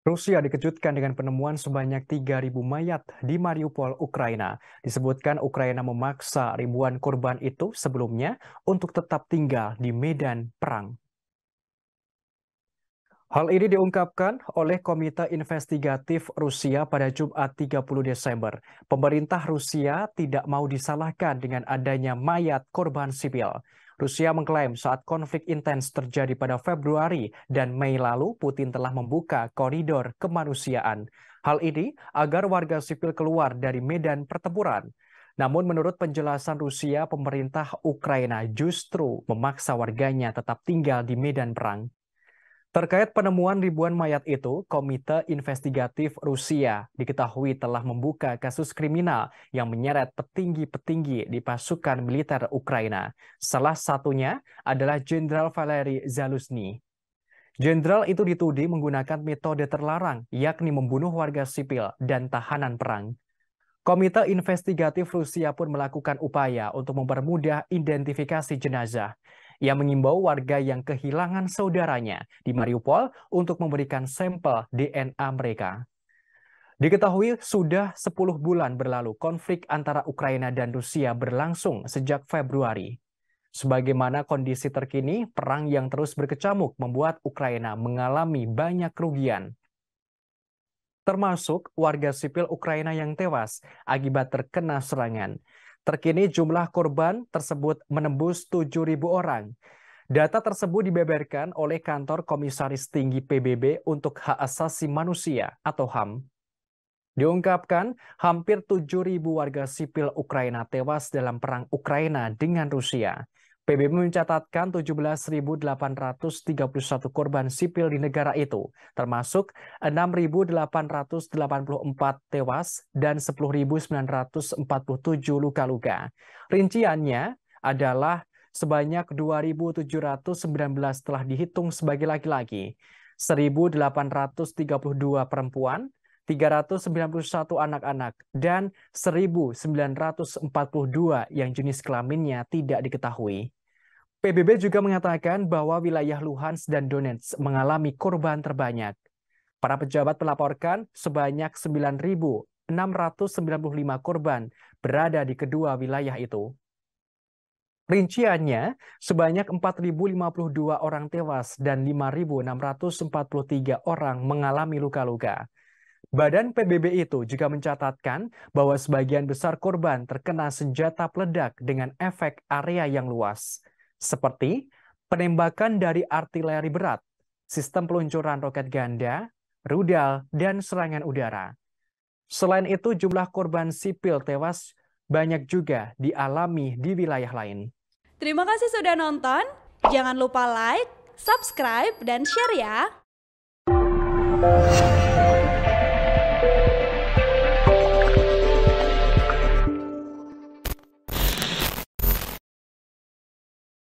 Rusia dikejutkan dengan penemuan sebanyak 3.000 mayat di Mariupol, Ukraina. Disebutkan Ukraina memaksa ribuan korban itu sebelumnya untuk tetap tinggal di medan perang. Hal ini diungkapkan oleh Komite Investigatif Rusia pada Jumat 30 Desember. Pemerintah Rusia tidak mau disalahkan dengan adanya mayat korban sipil. Rusia mengklaim saat konflik intens terjadi pada Februari dan Mei lalu, Putin telah membuka koridor kemanusiaan. Hal ini agar warga sipil keluar dari medan pertempuran. Namun menurut penjelasan Rusia, pemerintah Ukraina justru memaksa warganya tetap tinggal di medan perang. Terkait penemuan ribuan mayat itu, Komite Investigatif Rusia diketahui telah membuka kasus kriminal yang menyeret petinggi-petinggi di pasukan militer Ukraina. Salah satunya adalah Jenderal Valery Zaluzny. Jenderal itu dituding menggunakan metode terlarang, yakni membunuh warga sipil dan tahanan perang. Komite Investigatif Rusia pun melakukan upaya untuk mempermudah identifikasi jenazah. Ia mengimbau warga yang kehilangan saudaranya di Mariupol untuk memberikan sampel DNA mereka. Diketahui sudah 10 bulan berlalu konflik antara Ukraina dan Rusia berlangsung sejak Februari. Sebagaimana kondisi terkini, perang yang terus berkecamuk membuat Ukraina mengalami banyak kerugian. Termasuk warga sipil Ukraina yang tewas akibat terkena serangan. Terkini jumlah korban tersebut menembus 7.000 orang. Data tersebut dibeberkan oleh Kantor Komisaris Tinggi PBB untuk Hak Asasi Manusia atau HAM. Diungkapkan, hampir 7.000 warga sipil Ukraina tewas dalam perang Ukraina dengan Rusia. PBB mencatatkan 17.831 korban sipil di negara itu, termasuk 6.884 tewas dan 10.947 luka-luka. Rinciannya adalah sebanyak 2.719 telah dihitung sebagai laki-laki, 1.832 perempuan, 391 anak-anak, dan 1.942 yang jenis kelaminnya tidak diketahui. PBB juga mengatakan bahwa wilayah Luhansk dan Donetsk mengalami korban terbanyak. Para pejabat melaporkan sebanyak 9.695 korban berada di kedua wilayah itu. Rinciannya, sebanyak 4.052 orang tewas dan 5.643 orang mengalami luka-luka. Badan PBB itu juga mencatatkan bahwa sebagian besar korban terkena senjata peledak dengan efek area yang luas seperti penembakan dari artileri berat, sistem peluncuran roket ganda, rudal, dan serangan udara. Selain itu, jumlah korban sipil tewas banyak juga dialami di wilayah lain. Terima kasih sudah nonton. Jangan lupa like, subscribe, dan share ya.